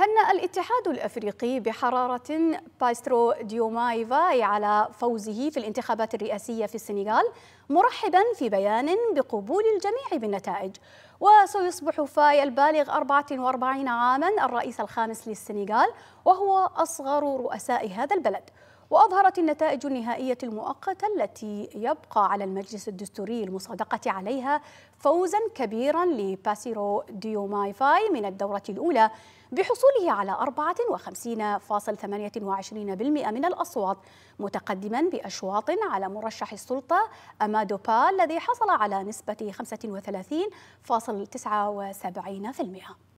هنأ الاتحاد الأفريقي بحرارة بايسترو ديومايفاي على فوزه في الانتخابات الرئاسية في السنغال مرحبا في بيان بقبول الجميع بالنتائج وسيصبح فاي البالغ 44 عاما الرئيس الخامس للسنغال وهو أصغر رؤساء هذا البلد وأظهرت النتائج النهائية المؤقتة التي يبقى على المجلس الدستوري المصادقة عليها فوزا كبيرا لباسيرو ماي فاي من الدورة الأولى بحصوله على 54.28% من الأصوات متقدما بأشواط على مرشح السلطة أمادو با الذي حصل على نسبة 35.79%